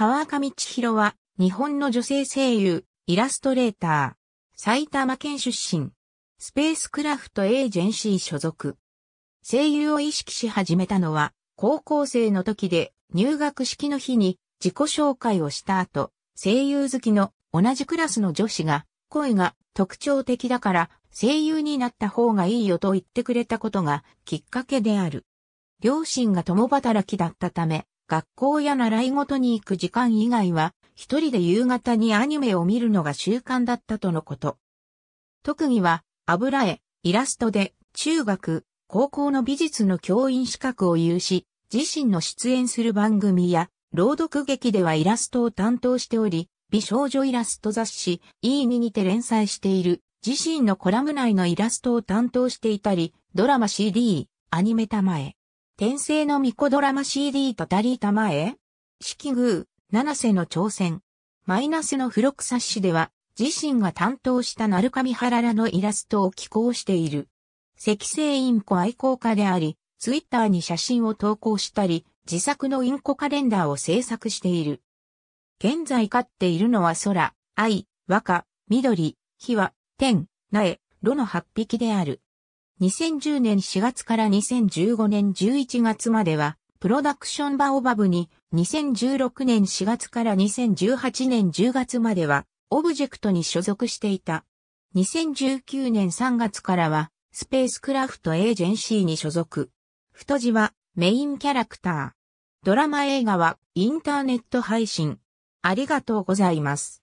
川上千尋は、日本の女性声優、イラストレーター、埼玉県出身、スペースクラフトエージェンシー所属。声優を意識し始めたのは、高校生の時で、入学式の日に自己紹介をした後、声優好きの同じクラスの女子が、声が特徴的だから声優になった方がいいよと言ってくれたことがきっかけである。両親が共働きだったため、学校や習い事に行く時間以外は、一人で夕方にアニメを見るのが習慣だったとのこと。特技は、油絵、イラストで、中学、高校の美術の教員資格を有し、自身の出演する番組や、朗読劇ではイラストを担当しており、美少女イラスト雑誌 E2 にて連載している自身のコラム内のイラストを担当していたり、ドラマ CD、アニメ玉へ、天聖の巫女ドラマ CD とたりたまえ式宮、七瀬の挑戦。マイナスの付録冊子では、自身が担当した鳴上原らのイラストを寄稿している。赤星インコ愛好家であり、ツイッターに写真を投稿したり、自作のインコカレンダーを制作している。現在飼っているのは空、愛、和歌、緑、火は、天、苗、炉の8匹である。2010年4月から2015年11月までは、プロダクションバオバブに、2016年4月から2018年10月までは、オブジェクトに所属していた。2019年3月からは、スペースクラフトエージェンシーに所属。太字は、メインキャラクター。ドラマ映画は、インターネット配信。ありがとうございます。